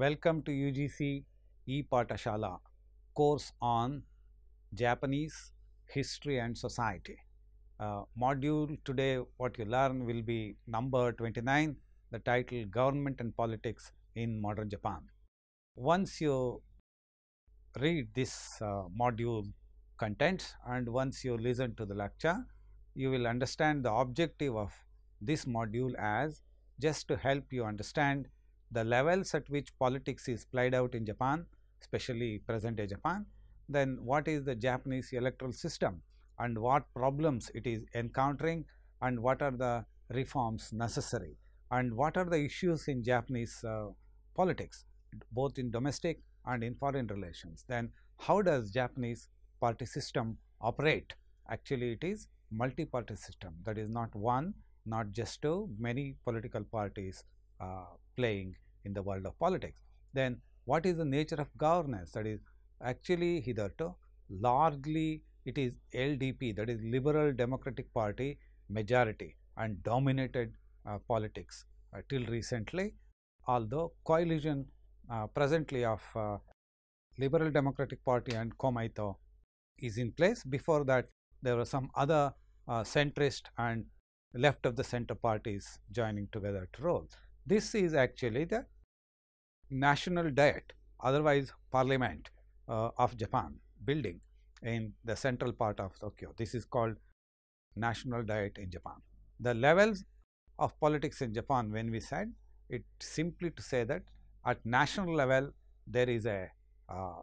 Welcome to UGC E-Patashala course on Japanese History and Society. Uh, module today what you learn will be number 29, the title Government and Politics in Modern Japan. Once you read this uh, module content and once you listen to the lecture, you will understand the objective of this module as just to help you understand the levels at which politics is played out in Japan, especially present day Japan, then what is the Japanese electoral system and what problems it is encountering and what are the reforms necessary and what are the issues in Japanese uh, politics both in domestic and in foreign relations. Then how does Japanese party system operate? Actually it is multi-party system that is not one, not just two, many political parties uh, playing in the world of politics. Then what is the nature of governance? That is actually hitherto largely it is LDP that is Liberal Democratic Party majority and dominated uh, politics uh, till recently although coalition uh, presently of uh, Liberal Democratic Party and Komaito is in place. Before that there were some other uh, centrist and left of the center parties joining together to rule. This is actually the national diet, otherwise parliament uh, of Japan building in the central part of Tokyo. This is called national diet in Japan. The levels of politics in Japan when we said it simply to say that at national level there is a, uh,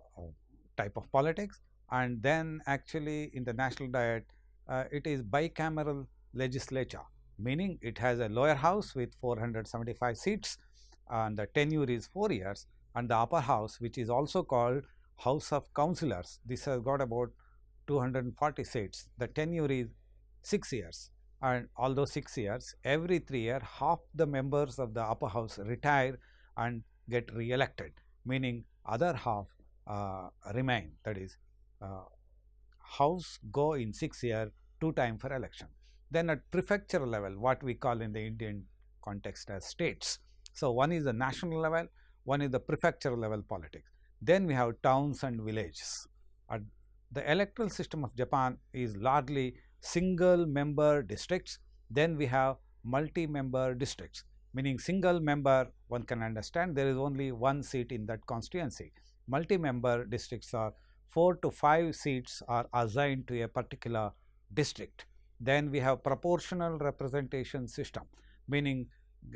type of politics and then actually in the national diet uh, it is bicameral legislature meaning it has a lower house with 475 seats and the tenure is 4 years and the upper house which is also called House of Councillors. This has got about 240 seats. The tenure is 6 years and although 6 years, every 3 year half the members of the upper house retire and get re-elected, meaning other half uh, remain that is uh, house go in 6 year 2 time for election. Then at prefectural level, what we call in the Indian context as states. So, one is the national level, one is the prefectural level politics. Then we have towns and villages. At the electoral system of Japan is largely single member districts. Then we have multi member districts, meaning single member one can understand there is only one seat in that constituency. Multi member districts are 4 to 5 seats are assigned to a particular district. Then we have proportional representation system, meaning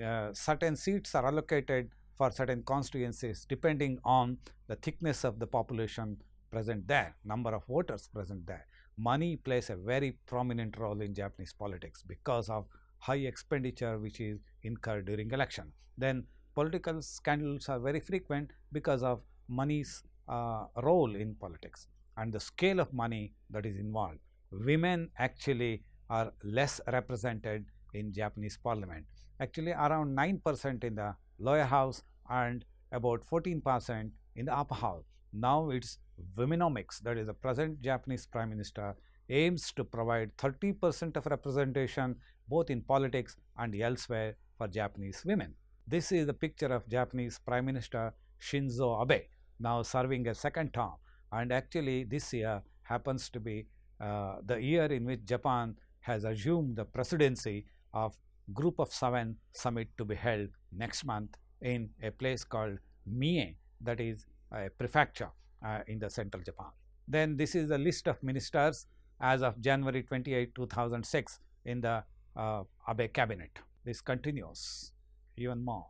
uh, certain seats are allocated for certain constituencies depending on the thickness of the population present there, number of voters present there. Money plays a very prominent role in Japanese politics because of high expenditure which is incurred during election. Then political scandals are very frequent because of money's uh, role in politics and the scale of money that is involved. Women actually are less represented in Japanese parliament. Actually around 9% in the lower house and about 14% in the upper house. Now it's womenomics that is the present Japanese prime minister aims to provide 30% of representation both in politics and elsewhere for Japanese women. This is the picture of Japanese Prime Minister Shinzo Abe now serving a second term and actually this year happens to be uh, the year in which Japan has assumed the presidency of Group of Seven summit to be held next month in a place called Mie that is a prefecture uh, in the central Japan. Then this is a list of ministers as of January 28, 2006 in the uh, Abe cabinet. This continues even more.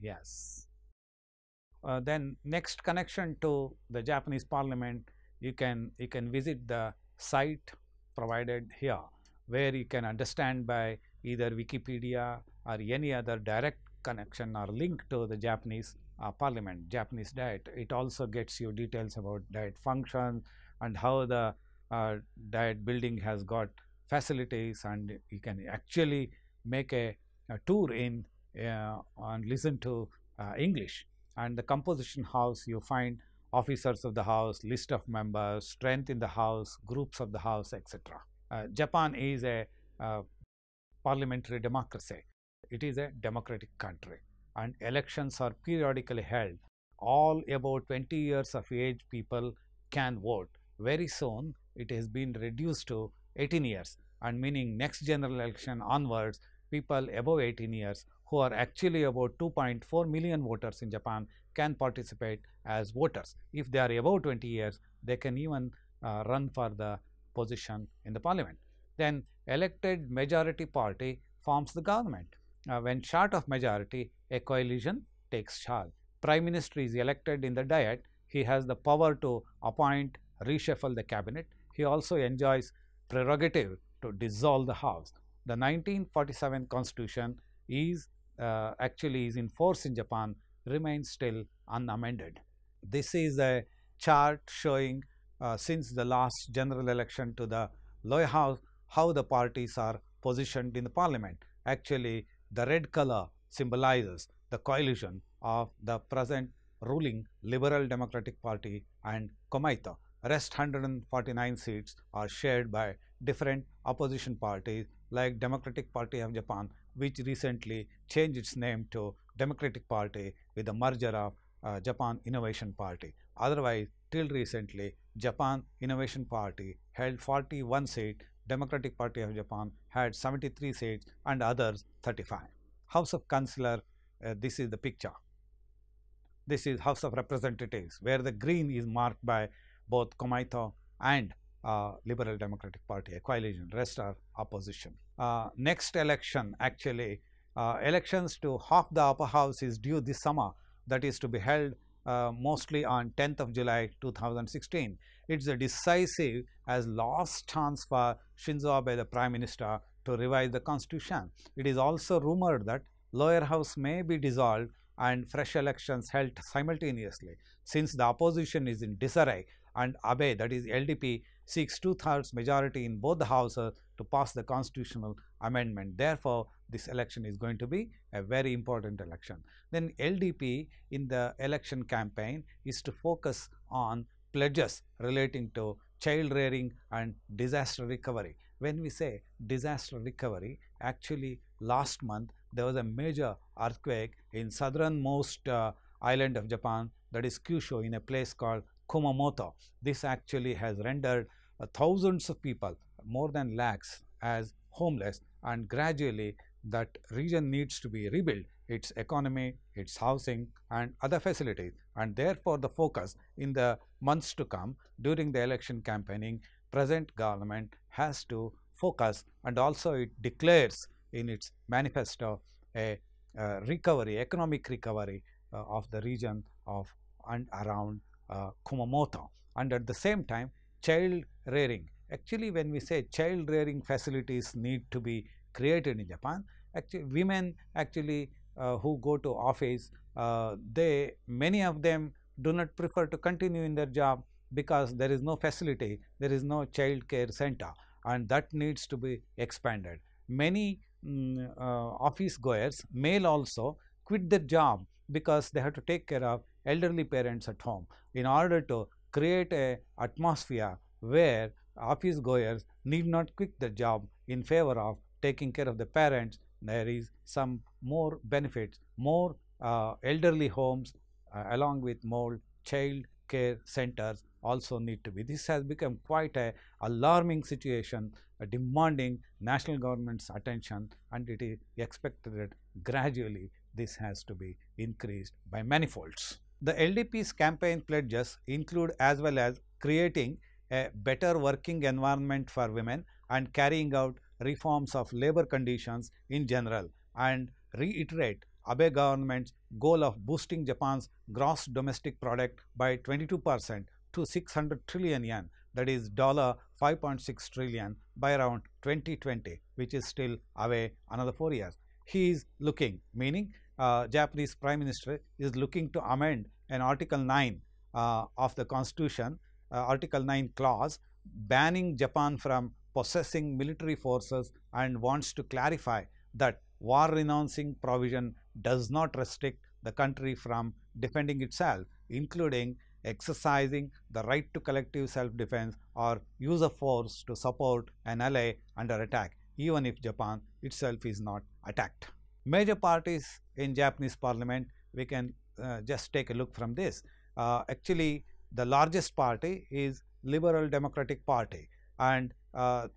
Yes. Uh, then next connection to the Japanese parliament, you can you can visit the site provided here where you can understand by either Wikipedia or any other direct connection or link to the Japanese uh, parliament, Japanese diet. It also gets you details about diet function and how the uh, diet building has got facilities and you can actually make a, a tour in uh, and listen to uh, English. And the composition house you find officers of the house, list of members, strength in the house, groups of the house, etc. Uh, Japan is a uh, parliamentary democracy. It is a democratic country and elections are periodically held. All about 20 years of age people can vote. Very soon it has been reduced to 18 years and meaning next general election onwards people above 18 years who are actually about 2.4 million voters in Japan can participate as voters. If they are above 20 years, they can even uh, run for the position in the parliament. Then elected majority party forms the government. Uh, when short of majority, a coalition takes charge. Prime Minister is elected in the diet. He has the power to appoint, reshuffle the cabinet. He also enjoys prerogative to dissolve the house. The 1947 constitution is uh, actually is in force in Japan remains still unamended. This is a chart showing uh, since the last general election to the lower house, how the parties are positioned in the parliament. Actually, the red color symbolizes the coalition of the present ruling Liberal Democratic Party and Komaita. Rest 149 seats are shared by different opposition parties like Democratic Party of Japan, which recently changed its name to Democratic Party with the merger of uh, Japan Innovation Party. Otherwise, till recently, Japan Innovation Party held 41 seats, Democratic Party of Japan had 73 seats and others 35. House of Councillor, uh, this is the picture. This is House of Representatives where the green is marked by both Komaito and uh, Liberal Democratic Party, a coalition, rest are opposition. Uh, next election actually, uh, elections to half the upper house is due this summer that is to be held uh, mostly on 10th of July 2016. It is a decisive as last chance for Shinzo Abe the Prime Minister to revise the constitution. It is also rumored that lower house may be dissolved and fresh elections held simultaneously. Since the opposition is in disarray and Abe that is LDP seeks two-thirds majority in both the houses to pass the constitutional amendment. Therefore, this election is going to be a very important election. Then LDP in the election campaign is to focus on pledges relating to child rearing and disaster recovery. When we say disaster recovery, actually last month there was a major earthquake in southernmost uh, island of Japan that is Kyushu in a place called Kumamoto. This actually has rendered uh, thousands of people, more than lakhs, as homeless and gradually that region needs to be rebuilt its economy, its housing and other facilities and therefore the focus in the months to come during the election campaigning present government has to focus and also it declares in its manifesto a recovery, economic recovery uh, of the region of and around uh, Kumamoto and at the same time child rearing. Actually when we say child rearing facilities need to be created in Japan. Actually, women actually uh, who go to office, uh, they many of them do not prefer to continue in their job because there is no facility, there is no child care center and that needs to be expanded. Many mm, uh, office goers, male also, quit their job because they have to take care of elderly parents at home in order to create a atmosphere where office goers need not quit the job in favor of taking care of the parents, there is some more benefits, more uh, elderly homes uh, along with more child care centers also need to be. This has become quite a alarming situation uh, demanding national government's attention and it is expected that gradually this has to be increased by manifolds. The LDP's campaign pledges include as well as creating a better working environment for women and carrying out reforms of labor conditions in general and reiterate Abe government's goal of boosting Japan's gross domestic product by 22 percent to 600 trillion yen that is dollar 5.6 trillion by around 2020 which is still away another 4 years he is looking meaning uh, Japanese prime minister is looking to amend an article 9 uh, of the constitution uh, article 9 clause banning Japan from possessing military forces and wants to clarify that war renouncing provision does not restrict the country from defending itself, including exercising the right to collective self-defense or use of force to support an ally under attack, even if Japan itself is not attacked. Major parties in Japanese parliament, we can uh, just take a look from this. Uh, actually, the largest party is Liberal Democratic Party and uh,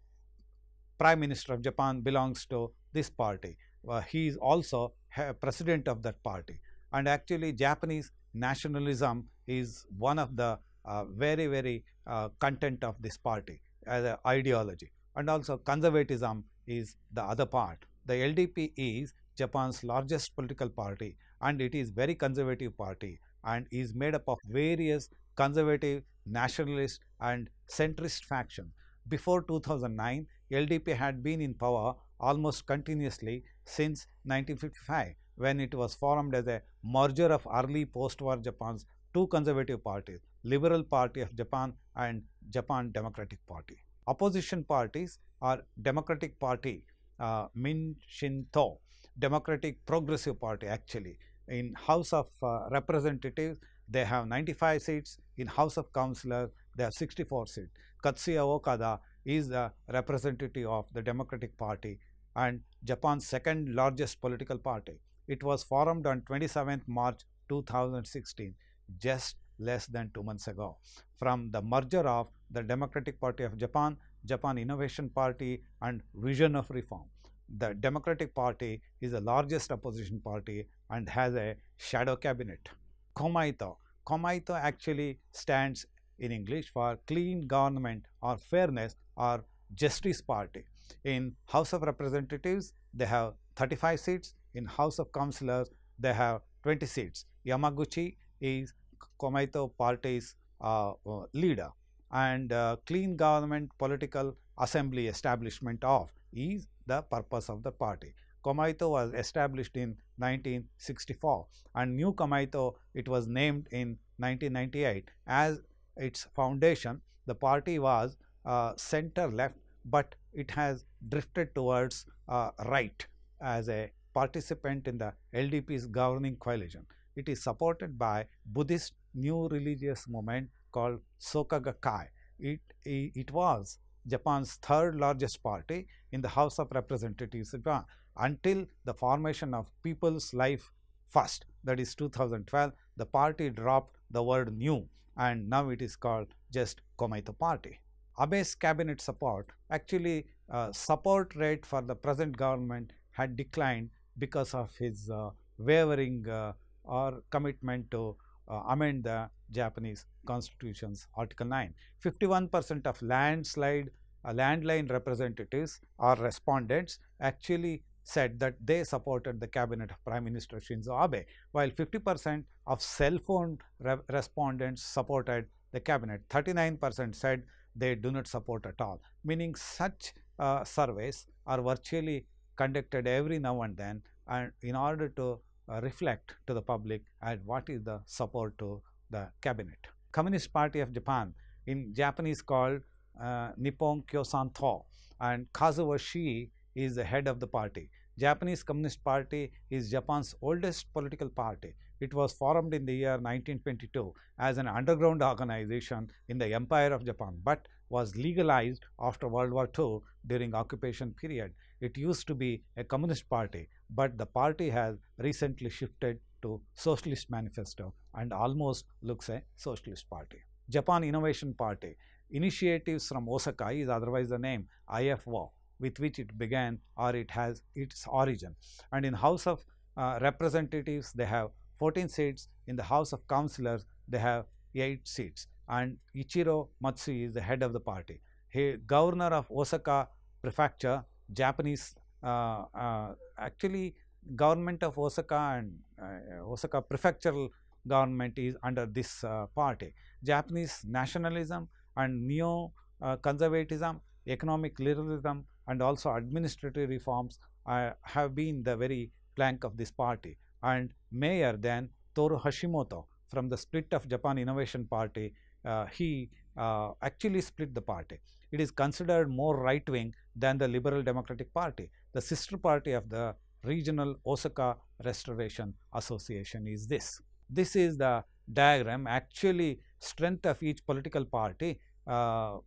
Prime Minister of Japan belongs to this party. Uh, he is also president of that party. And actually, Japanese nationalism is one of the uh, very, very uh, content of this party as an ideology. And also, conservatism is the other part. The LDP is Japan's largest political party and it is very conservative party and is made up of various conservative, nationalist and centrist factions. Before 2009, LDP had been in power almost continuously since 1955 when it was formed as a merger of early post-war Japan's two conservative parties, Liberal Party of Japan and Japan Democratic Party. Opposition parties are Democratic Party, uh, Min Shinto, Democratic Progressive Party actually. In House of uh, Representatives, they have 95 seats. In House of Councillors, they have 64 seats. Katsuya Okada is the representative of the Democratic Party and Japan's second largest political party. It was formed on 27th March 2016, just less than two months ago, from the merger of the Democratic Party of Japan, Japan Innovation Party and Vision of Reform. The Democratic Party is the largest opposition party and has a shadow cabinet. Komaito. Komaito actually stands in English for clean government or fairness or justice party. In House of Representatives, they have 35 seats. In House of Councillors, they have 20 seats. Yamaguchi is Komaito party's uh, uh leader and uh, clean government political assembly establishment of is the purpose of the party. Komaito was established in 1964 and new Komaito it was named in 1998 as its foundation, the party was uh, center left, but it has drifted towards uh, right as a participant in the LDP's governing coalition. It is supported by Buddhist new religious movement called Soka Gakkai. It, it, it was Japan's third largest party in the House of Representatives uh, until the formation of People's Life First, that is 2012, the party dropped the word new and now it is called just Komaito party. Abe's cabinet support actually uh, support rate for the present government had declined because of his uh, wavering uh, or commitment to uh, amend the Japanese constitution's article 9. 51% of landslide uh, landline representatives or respondents actually said that they supported the cabinet of Prime Minister Shinzo Abe, while 50 percent of cell phone re respondents supported the cabinet, 39 percent said they do not support at all, meaning such uh, surveys are virtually conducted every now and then and in order to uh, reflect to the public at what is the support to the cabinet. Communist Party of Japan in Japanese called uh, Nippon Kyosan Tho and Kazuo Shii is the head of the party. Japanese Communist Party is Japan's oldest political party. It was formed in the year 1922 as an underground organization in the Empire of Japan, but was legalized after World War II during occupation period. It used to be a communist party, but the party has recently shifted to socialist manifesto and almost looks a socialist party. Japan Innovation Party. Initiatives from Osaka is otherwise the name IFO with which it began or it has its origin. And in House of uh, Representatives, they have 14 seats. In the House of Councillors, they have 8 seats. And Ichiro Matsui is the head of the party. He, governor of Osaka Prefecture, Japanese, uh, uh, actually government of Osaka and uh, Osaka prefectural government is under this uh, party. Japanese nationalism and neo-conservatism, uh, economic liberalism, and also administrative reforms uh, have been the very plank of this party. And mayor then Toru Hashimoto from the split of Japan Innovation Party, uh, he uh, actually split the party. It is considered more right wing than the Liberal Democratic Party. The sister party of the Regional Osaka Restoration Association is this. This is the diagram actually strength of each political party, uh,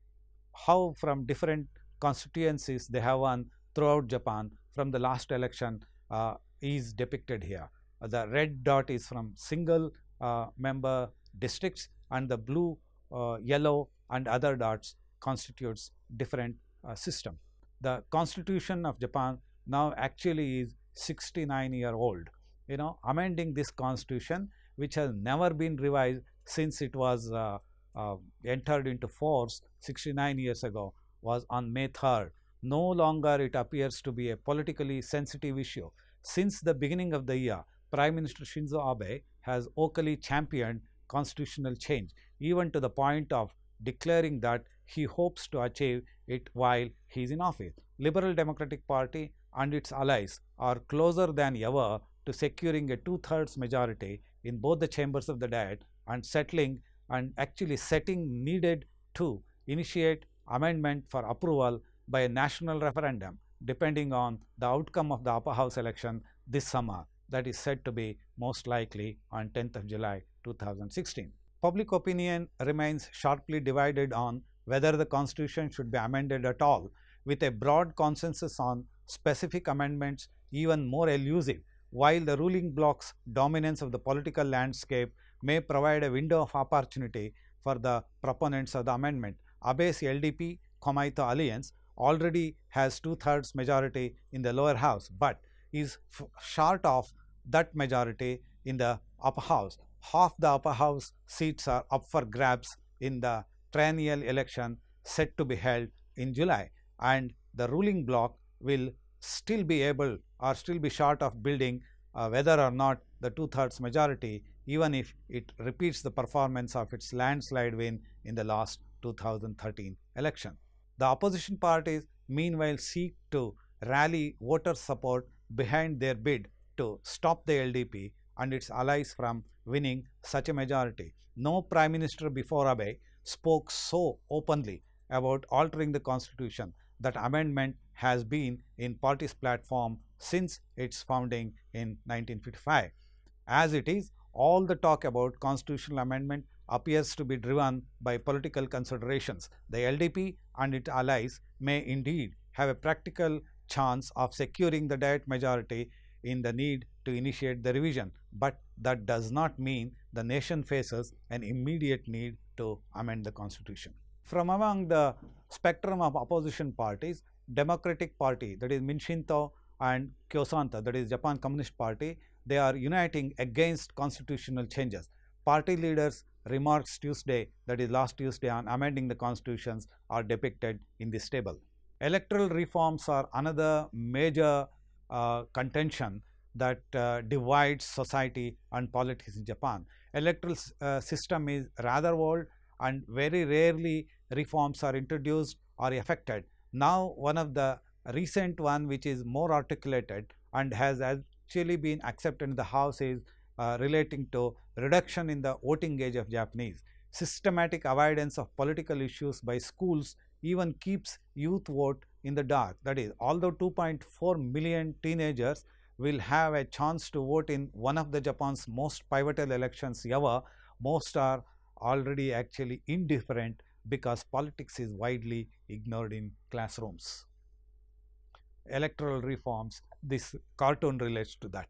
how from different constituencies they have won throughout Japan from the last election uh, is depicted here. The red dot is from single uh, member districts and the blue, uh, yellow and other dots constitutes different uh, system. The constitution of Japan now actually is 69 year old, you know amending this constitution which has never been revised since it was uh, uh, entered into force 69 years ago was on May 3rd. No longer it appears to be a politically sensitive issue. Since the beginning of the year, Prime Minister Shinzo Abe has vocally championed constitutional change, even to the point of declaring that he hopes to achieve it while he is in office. Liberal Democratic Party and its allies are closer than ever to securing a two-thirds majority in both the chambers of the Diet and settling and actually setting needed to initiate amendment for approval by a national referendum depending on the outcome of the upper house election this summer that is said to be most likely on 10th of July 2016. Public opinion remains sharply divided on whether the constitution should be amended at all with a broad consensus on specific amendments even more elusive while the ruling bloc's dominance of the political landscape may provide a window of opportunity for the proponents of the amendment Abe's LDP Komaito alliance already has two-thirds majority in the lower house, but is short of that majority in the upper house. Half the upper house seats are up for grabs in the triennial election set to be held in July and the ruling bloc will still be able or still be short of building uh, whether or not the two-thirds majority even if it repeats the performance of its landslide win in the last 2013 election. The opposition parties meanwhile seek to rally voter support behind their bid to stop the LDP and its allies from winning such a majority. No Prime Minister before Abe spoke so openly about altering the constitution that amendment has been in party's platform since its founding in 1955. As it is, all the talk about constitutional amendment appears to be driven by political considerations. The LDP and its allies may indeed have a practical chance of securing the Diet majority in the need to initiate the revision, but that does not mean the nation faces an immediate need to amend the constitution. From among the spectrum of opposition parties, Democratic Party that is Minshinto and Kyosanta that is Japan Communist Party, they are uniting against constitutional changes. Party leaders remarks Tuesday, that is last Tuesday, on amending the constitutions are depicted in this table. Electoral reforms are another major uh, contention that uh, divides society and politics in Japan. Electoral uh, system is rather old and very rarely reforms are introduced or affected. Now, one of the recent one which is more articulated and has actually been accepted in the house is relating to reduction in the voting age of Japanese. Systematic avoidance of political issues by schools even keeps youth vote in the dark. That is, although 2.4 million teenagers will have a chance to vote in one of the Japan's most pivotal elections ever, most are already actually indifferent because politics is widely ignored in classrooms. Electoral reforms, this cartoon relates to that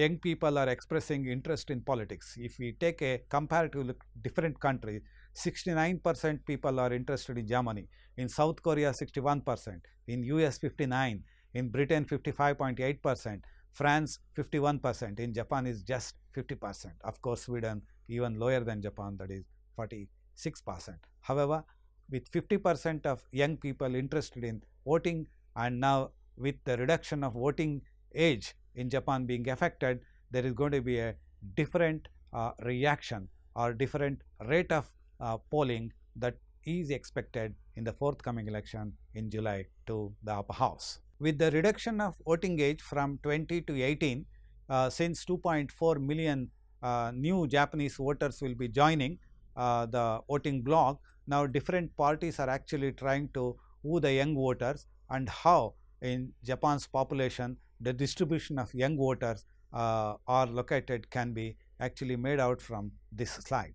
young people are expressing interest in politics. If we take a comparatively different country, 69% people are interested in Germany, in South Korea 61%, in US 59, in Britain 55.8%, France 51%, in Japan is just 50%. Of course, Sweden even lower than Japan that is 46%. However, with 50% of young people interested in voting and now with the reduction of voting age in Japan being affected, there is going to be a different uh, reaction or different rate of uh, polling that is expected in the forthcoming election in July to the upper house. With the reduction of voting age from 20 to 18, uh, since 2.4 million uh, new Japanese voters will be joining uh, the voting bloc, now different parties are actually trying to woo the young voters and how in Japan's population the distribution of young voters uh, are located can be actually made out from this slide.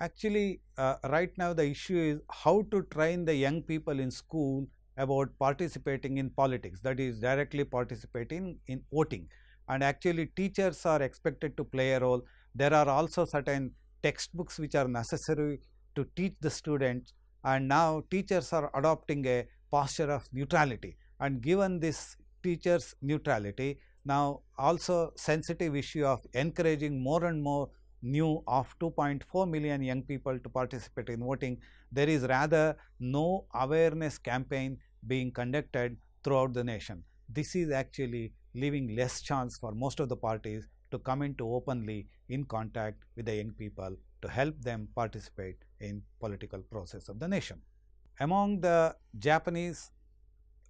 Actually, uh, right now the issue is how to train the young people in school about participating in politics, that is directly participating in voting. And actually teachers are expected to play a role. There are also certain textbooks which are necessary to teach the students and now teachers are adopting a posture of neutrality. And given this teachers neutrality. Now, also sensitive issue of encouraging more and more new of 2.4 million young people to participate in voting, there is rather no awareness campaign being conducted throughout the nation. This is actually leaving less chance for most of the parties to come into openly in contact with the young people to help them participate in political process of the nation. Among the Japanese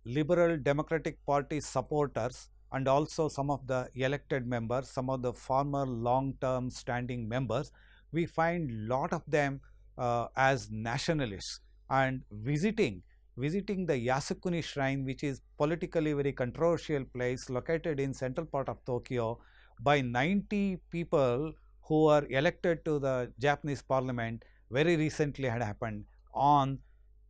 Liberal Democratic Party supporters and also some of the elected members, some of the former long-term standing members, we find lot of them uh, as nationalists and visiting visiting the Yasukuni shrine which is politically very controversial place located in central part of Tokyo by 90 people who were elected to the Japanese parliament very recently had happened on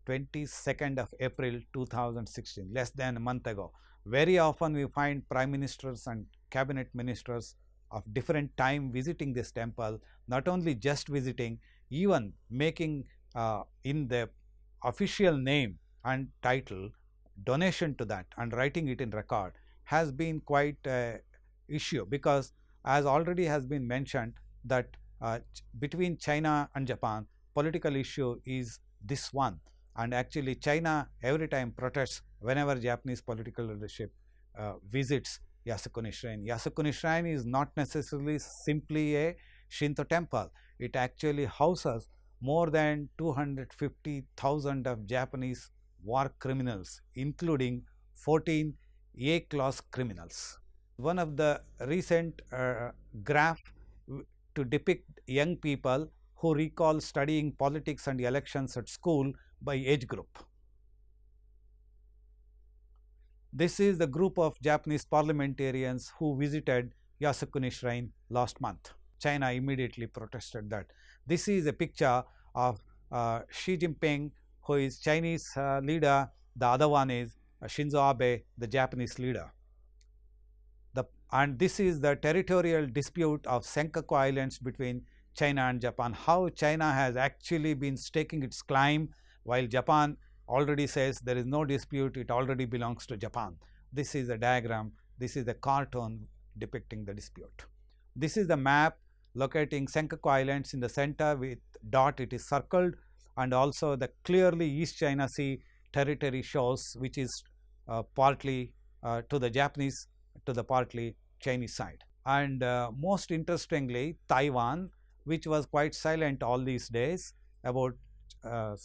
22nd of April 2016, less than a month ago. Very often we find prime ministers and cabinet ministers of different time visiting this temple, not only just visiting, even making uh, in the official name and title donation to that and writing it in record has been quite a issue because as already has been mentioned that uh, between China and Japan, political issue is this one and actually China every time protests whenever Japanese political leadership uh, visits Yasukuni Shrine. Yasukuni Shrine is not necessarily simply a Shinto temple, it actually houses more than 250,000 of Japanese war criminals including 14 A-class criminals. One of the recent uh, graph to depict young people who recall studying politics and elections at school by age group. This is the group of Japanese parliamentarians who visited Yasukuni shrine last month. China immediately protested that. This is a picture of uh, Xi Jinping who is Chinese uh, leader, the other one is uh, Shinzo Abe, the Japanese leader. The, and this is the territorial dispute of Senkaku Islands between China and Japan, how China has actually been staking its claim while Japan already says there is no dispute, it already belongs to Japan. This is a diagram, this is a cartoon depicting the dispute. This is the map locating Senkaku Islands in the center with dot it is circled and also the clearly East China Sea territory shows which is uh, partly uh, to the Japanese to the partly Chinese side. And uh, most interestingly Taiwan which was quite silent all these days about uh,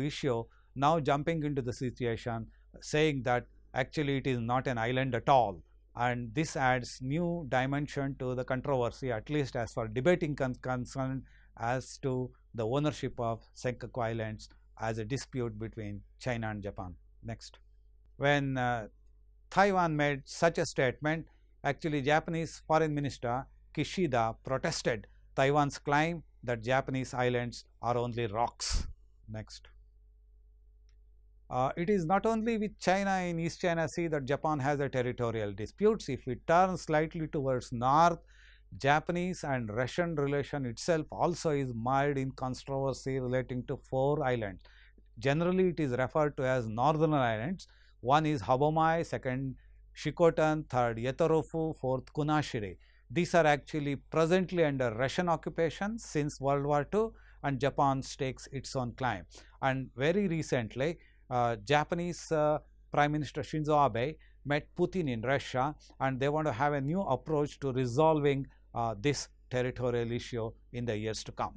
issue now jumping into the situation saying that actually it is not an island at all and this adds new dimension to the controversy at least as far debating con concerned as to the ownership of Senkaku Islands as a dispute between China and Japan. Next. When uh, Taiwan made such a statement, actually Japanese Foreign Minister Kishida protested Taiwan's claim that Japanese islands are only rocks. Next. Uh, it is not only with China in East China Sea that Japan has a territorial disputes. If we turn slightly towards north, Japanese and Russian relation itself also is mired in controversy relating to four islands. Generally, it is referred to as northern islands. One is Habomai, second Shikotan, third Yetorofu, fourth Kunashiri. These are actually presently under Russian occupation since World War II and Japan stakes its own claim. And very recently, uh, Japanese uh, Prime Minister Shinzo Abe met Putin in Russia and they want to have a new approach to resolving uh, this territorial issue in the years to come.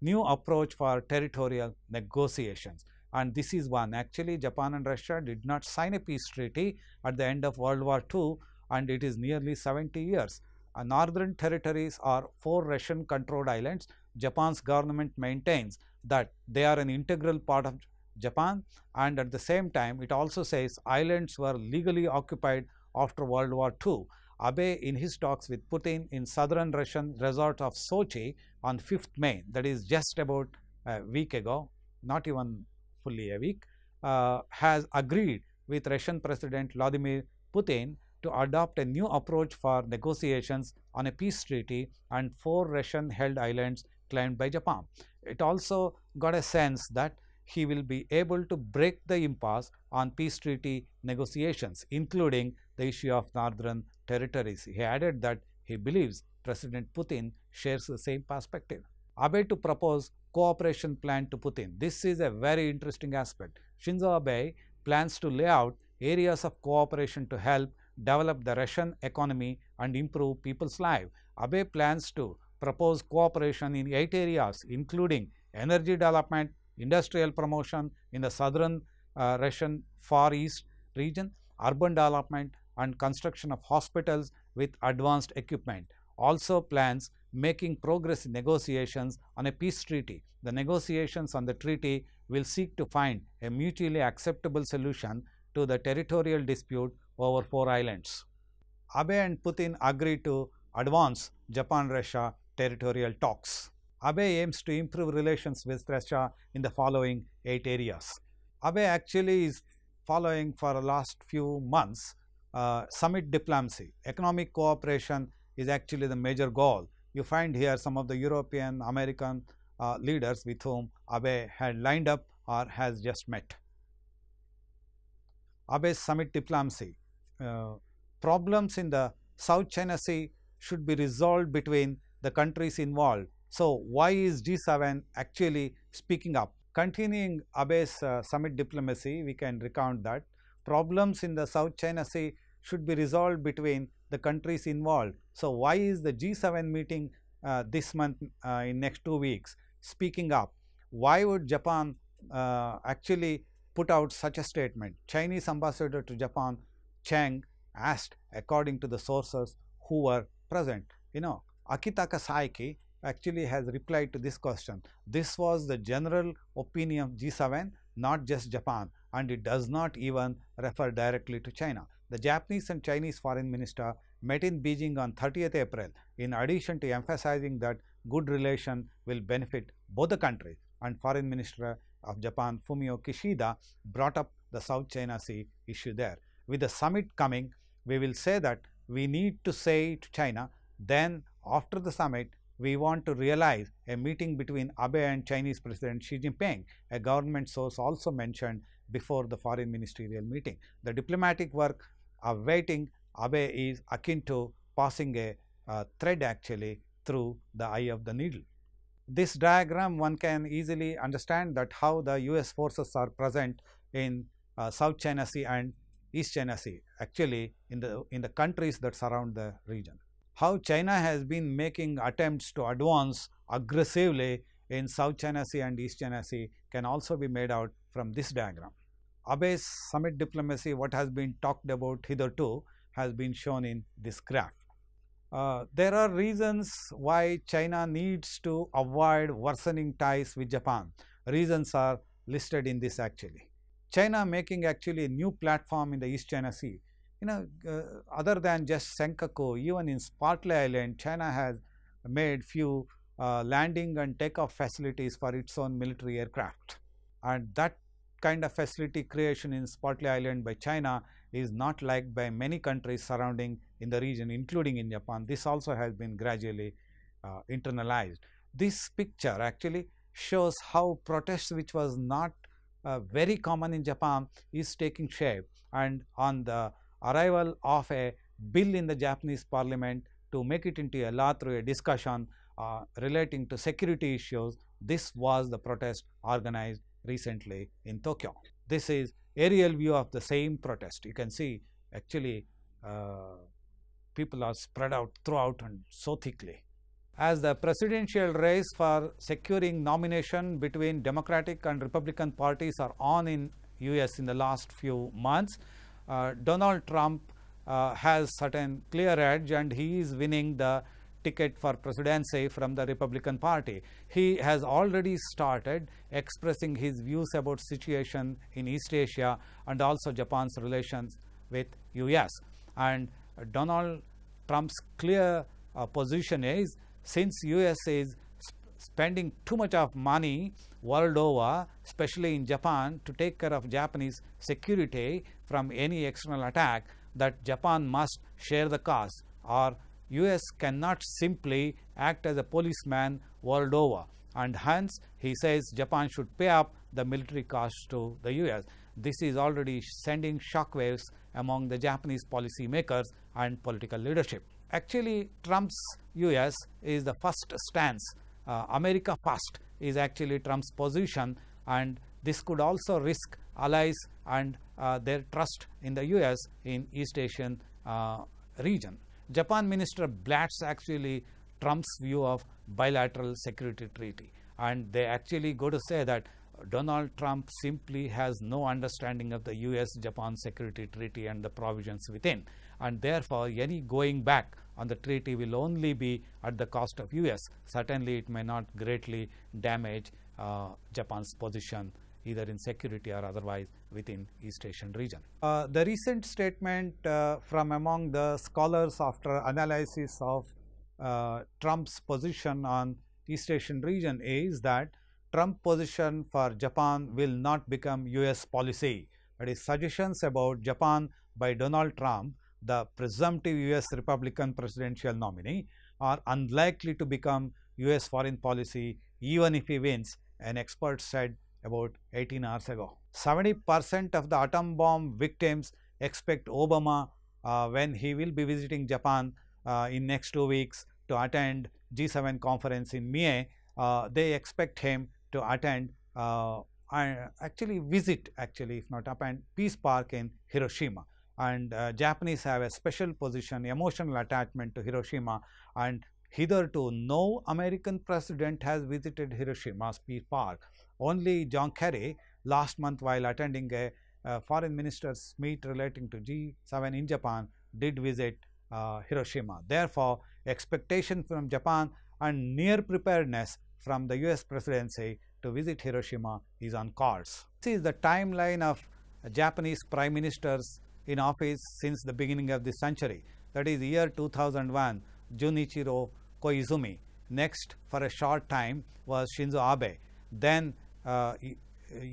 New approach for territorial negotiations and this is one. Actually, Japan and Russia did not sign a peace treaty at the end of World War II and it is nearly 70 years. Uh, northern territories are four Russian controlled islands Japan's government maintains that they are an integral part of Japan and at the same time it also says islands were legally occupied after World War II. Abe in his talks with Putin in southern Russian resort of Sochi on 5th May that is just about a week ago, not even fully a week, uh, has agreed with Russian President Vladimir Putin to adopt a new approach for negotiations on a peace treaty and four Russian held islands claimed by Japan. It also got a sense that he will be able to break the impasse on peace treaty negotiations, including the issue of northern territories. He added that he believes President Putin shares the same perspective. Abe to propose cooperation plan to Putin. This is a very interesting aspect. Shinzo Abe plans to lay out areas of cooperation to help develop the Russian economy and improve people's life. Abe plans to propose cooperation in eight areas including energy development, industrial promotion in the southern uh, Russian Far East region, urban development and construction of hospitals with advanced equipment. Also plans making progress in negotiations on a peace treaty. The negotiations on the treaty will seek to find a mutually acceptable solution to the territorial dispute over four islands. Abe and Putin agreed to advance Japan-Russia territorial talks. Abe aims to improve relations with Russia in the following eight areas. Abe actually is following for the last few months uh, summit diplomacy. Economic cooperation is actually the major goal. You find here some of the European, American uh, leaders with whom Abe had lined up or has just met. Abe's summit diplomacy. Uh, problems in the South China Sea should be resolved between the countries involved. So, why is G7 actually speaking up? Continuing Abe's uh, summit diplomacy, we can recount that problems in the South China Sea should be resolved between the countries involved. So, why is the G7 meeting uh, this month uh, in next two weeks speaking up? Why would Japan uh, actually put out such a statement? Chinese ambassador to Japan, Chang, asked according to the sources who were present. You know, Akitaka Saiki actually has replied to this question. This was the general opinion of G7, not just Japan and it does not even refer directly to China. The Japanese and Chinese foreign minister met in Beijing on 30th April in addition to emphasizing that good relation will benefit both the countries and foreign minister of Japan Fumio Kishida brought up the South China Sea issue there. With the summit coming, we will say that we need to say to China, then after the summit, we want to realize a meeting between Abe and Chinese President Xi Jinping, a government source also mentioned before the foreign ministerial meeting. The diplomatic work awaiting Abe is akin to passing a uh, thread actually through the eye of the needle. This diagram one can easily understand that how the US forces are present in uh, South China Sea and East China Sea actually in the in the countries that surround the region how China has been making attempts to advance aggressively in South China Sea and East China Sea can also be made out from this diagram. Abe's summit diplomacy, what has been talked about hitherto has been shown in this graph. Uh, there are reasons why China needs to avoid worsening ties with Japan. Reasons are listed in this actually. China making actually a new platform in the East China Sea you know, uh, other than just Senkaku, even in Spratly Island, China has made few uh, landing and takeoff facilities for its own military aircraft. And that kind of facility creation in Spratly Island by China is not liked by many countries surrounding in the region, including in Japan. This also has been gradually uh, internalized. This picture actually shows how protests, which was not uh, very common in Japan, is taking shape. And on the arrival of a bill in the Japanese parliament to make it into a law through a discussion uh, relating to security issues. This was the protest organized recently in Tokyo. This is aerial view of the same protest. You can see actually uh, people are spread out throughout and so thickly. As the presidential race for securing nomination between Democratic and Republican parties are on in US in the last few months, uh, Donald Trump uh, has certain clear edge and he is winning the ticket for presidency from the Republican Party. He has already started expressing his views about situation in East Asia and also Japan's relations with US. And Donald Trump's clear uh, position is since US is sp spending too much of money world over, especially in Japan, to take care of Japanese security, from any external attack that Japan must share the cost or US cannot simply act as a policeman world over and hence he says Japan should pay up the military cost to the US. This is already sending shockwaves among the Japanese policymakers and political leadership. Actually Trump's US is the first stance, uh, America first is actually Trump's position and this could also risk allies and uh, their trust in the US in East Asian uh, region. Japan Minister Blatz actually Trump's view of bilateral security treaty and they actually go to say that Donald Trump simply has no understanding of the US-Japan security treaty and the provisions within and therefore any going back on the treaty will only be at the cost of US. Certainly it may not greatly damage uh, Japan's position either in security or otherwise within East Asian region. Uh, the recent statement uh, from among the scholars after analysis of uh, Trump's position on East Asian region is that Trump position for Japan will not become US policy. That is suggestions about Japan by Donald Trump, the presumptive US Republican presidential nominee are unlikely to become US foreign policy even if he wins an expert said about 18 hours ago. 70% of the atom bomb victims expect Obama uh, when he will be visiting Japan uh, in next two weeks to attend G7 conference in Mie. Uh, they expect him to attend uh, and actually visit actually if not attend Peace Park in Hiroshima and uh, Japanese have a special position emotional attachment to Hiroshima and Hitherto, no American president has visited Hiroshima's Peace Park. Only John Kerry, last month while attending a foreign ministers meet relating to G7 in Japan, did visit uh, Hiroshima. Therefore, expectation from Japan and near preparedness from the US presidency to visit Hiroshima is on cards. This is the timeline of Japanese prime ministers in office since the beginning of this century, that is year 2001, Junichiro Koizumi. Next, for a short time, was Shinzo Abe, then uh,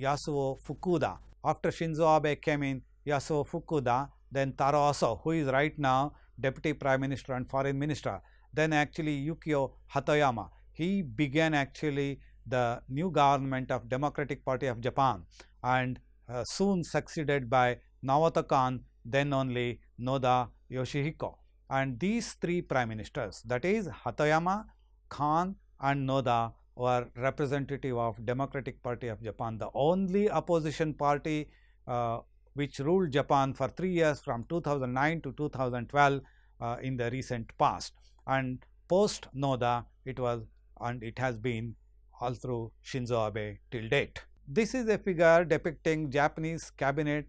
Yasuo Fukuda. After Shinzo Abe came in, Yasuo Fukuda, then Taro Aso, who is right now Deputy Prime Minister and Foreign Minister, then actually Yukio Hatoyama. He began actually the new government of Democratic Party of Japan and uh, soon succeeded by Nawata Khan, then only Noda Yoshihiko and these three prime ministers that is Hatoyama, Khan and Noda were representative of Democratic Party of Japan, the only opposition party uh, which ruled Japan for three years from 2009 to 2012 uh, in the recent past. And post Noda, it was and it has been all through Shinzo Abe till date. This is a figure depicting Japanese cabinet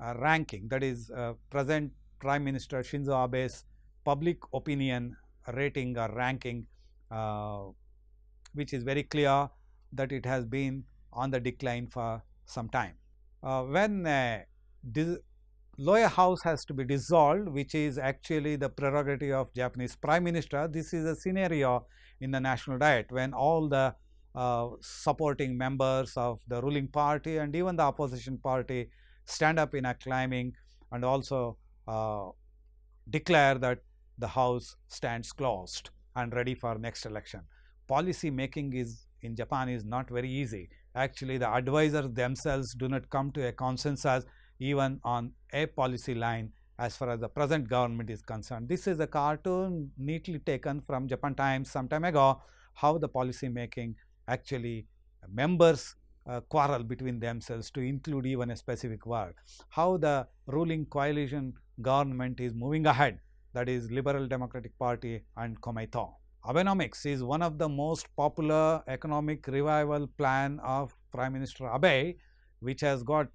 uh, ranking that is uh, present Prime Minister Shinzo Abe's public opinion rating or ranking uh, which is very clear that it has been on the decline for some time. Uh, when lower house has to be dissolved which is actually the prerogative of Japanese prime minister. This is a scenario in the national diet when all the uh, supporting members of the ruling party and even the opposition party stand up in acclaiming and also uh, declare that the house stands closed and ready for next election. Policy making is in Japan is not very easy. Actually, the advisors themselves do not come to a consensus even on a policy line as far as the present government is concerned. This is a cartoon neatly taken from Japan Times some time ago, how the policy making actually members uh, quarrel between themselves to include even a specific word. How the ruling coalition government is moving ahead that is Liberal Democratic Party and Komeito. Abenomics is one of the most popular economic revival plan of Prime Minister Abe, which has got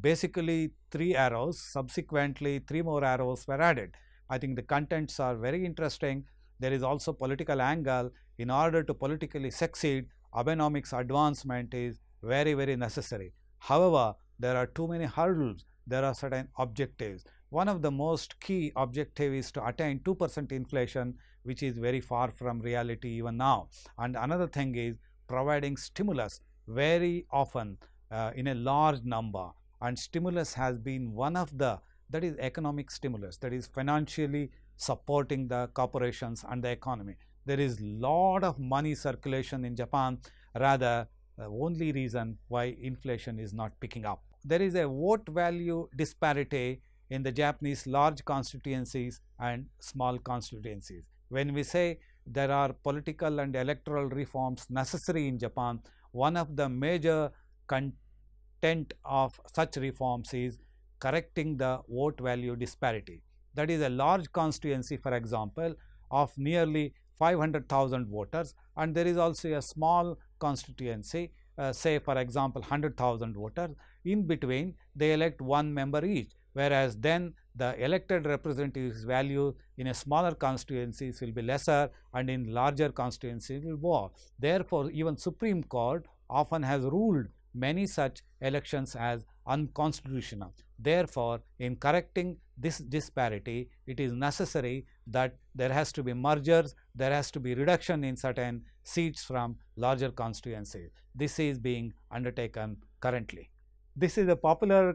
basically three arrows. Subsequently, three more arrows were added. I think the contents are very interesting. There is also political angle. In order to politically succeed, Abenomics advancement is very, very necessary. However, there are too many hurdles. There are certain objectives one of the most key objective is to attain 2 percent inflation which is very far from reality even now. And another thing is providing stimulus very often uh, in a large number and stimulus has been one of the that is economic stimulus that is financially supporting the corporations and the economy. There is lot of money circulation in Japan rather the only reason why inflation is not picking up. There is a vote value disparity in the Japanese large constituencies and small constituencies. When we say there are political and electoral reforms necessary in Japan, one of the major content of such reforms is correcting the vote value disparity. That is a large constituency for example of nearly 500,000 voters and there is also a small constituency uh, say for example 100,000 voters in between they elect one member each whereas then the elected representative's value in a smaller constituencies will be lesser and in larger constituencies will be more. Therefore, even Supreme Court often has ruled many such elections as unconstitutional. Therefore, in correcting this disparity, it is necessary that there has to be mergers, there has to be reduction in certain seats from larger constituencies. This is being undertaken currently. This is a popular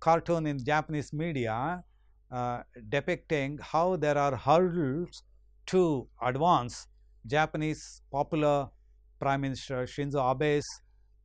cartoon in Japanese media uh, depicting how there are hurdles to advance Japanese popular Prime Minister Shinzo Abe's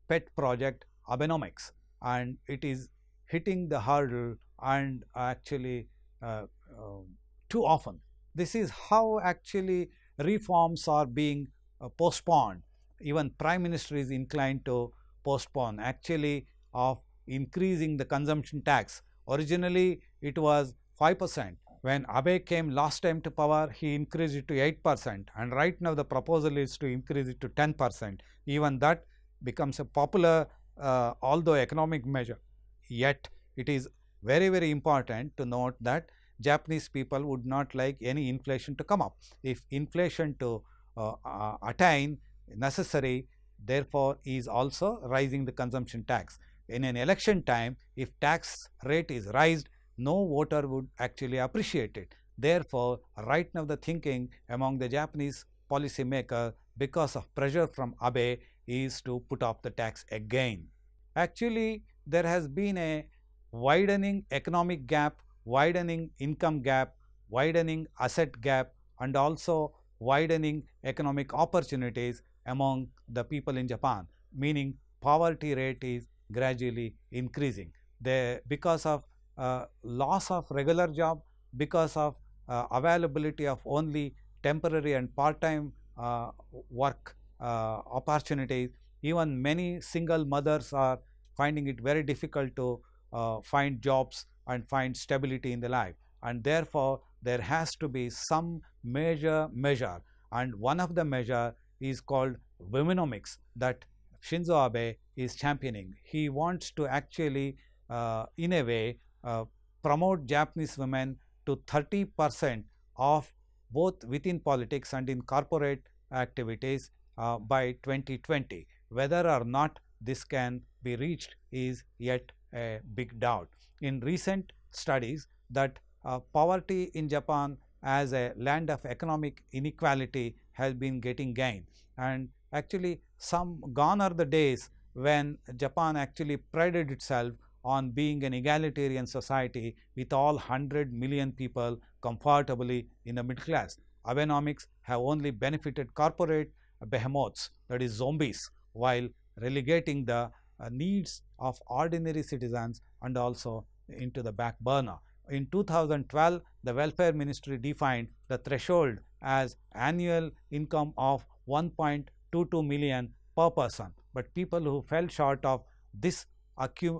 pet project Abenomics and it is hitting the hurdle and actually uh, uh, too often. This is how actually reforms are being uh, postponed. Even Prime Minister is inclined to postpone actually of increasing the consumption tax. Originally, it was 5 percent. When Abe came last time to power, he increased it to 8 percent and right now the proposal is to increase it to 10 percent. Even that becomes a popular uh, although economic measure. Yet, it is very, very important to note that Japanese people would not like any inflation to come up. If inflation to uh, uh, attain necessary, therefore, is also rising the consumption tax in an election time, if tax rate is raised, no voter would actually appreciate it. Therefore, right now the thinking among the Japanese policymaker because of pressure from Abe is to put off the tax again. Actually, there has been a widening economic gap, widening income gap, widening asset gap and also widening economic opportunities among the people in Japan, meaning poverty rate is gradually increasing. They, because of uh, loss of regular job, because of uh, availability of only temporary and part-time uh, work uh, opportunities, even many single mothers are finding it very difficult to uh, find jobs and find stability in the life. And therefore, there has to be some major measure and one of the measure is called womenomics that Shinzo Abe is championing. He wants to actually uh, in a way uh, promote Japanese women to 30 percent of both within politics and in corporate activities uh, by 2020. Whether or not this can be reached is yet a big doubt. In recent studies that uh, poverty in Japan as a land of economic inequality has been getting gained and actually some gone are the days when Japan actually prided itself on being an egalitarian society with all 100 million people comfortably in the middle class. Abenomics have only benefited corporate behemoths that is zombies while relegating the uh, needs of ordinary citizens and also into the back burner. In 2012, the welfare ministry defined the threshold as annual income of 1.22 million per person but people who fell short of this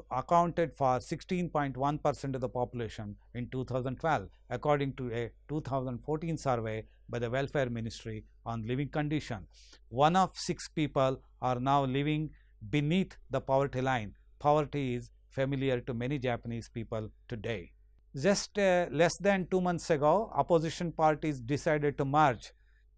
accounted for 16.1 percent of the population in 2012 according to a 2014 survey by the welfare ministry on living condition. One of six people are now living beneath the poverty line. Poverty is familiar to many Japanese people today. Just uh, less than two months ago, opposition parties decided to merge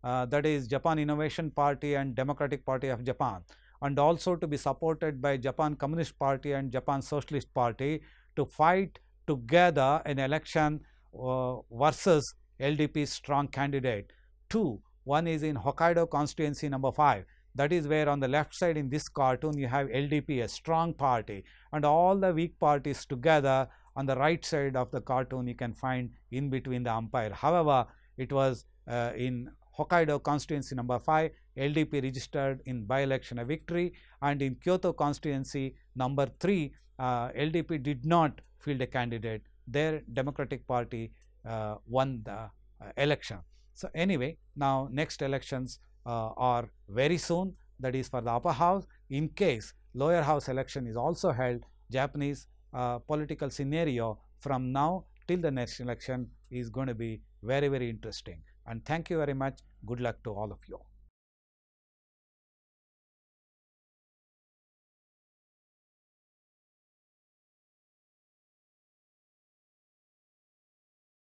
uh, that is Japan Innovation Party and Democratic Party of Japan and also to be supported by Japan Communist Party and Japan Socialist Party to fight together in election uh, versus LDP strong candidate. Two, one is in Hokkaido constituency number 5. That is where on the left side in this cartoon you have LDP, a strong party and all the weak parties together on the right side of the cartoon you can find in between the umpire. However, it was uh, in Hokkaido constituency number 5, LDP registered in by-election a victory and in Kyoto constituency number 3, uh, LDP did not field a candidate. Their Democratic Party uh, won the uh, election. So, anyway, now next elections uh, are very soon that is for the upper house. In case lower house election is also held, Japanese uh, political scenario from now till the next election is going to be very, very interesting and thank you very much. Good luck to all of you.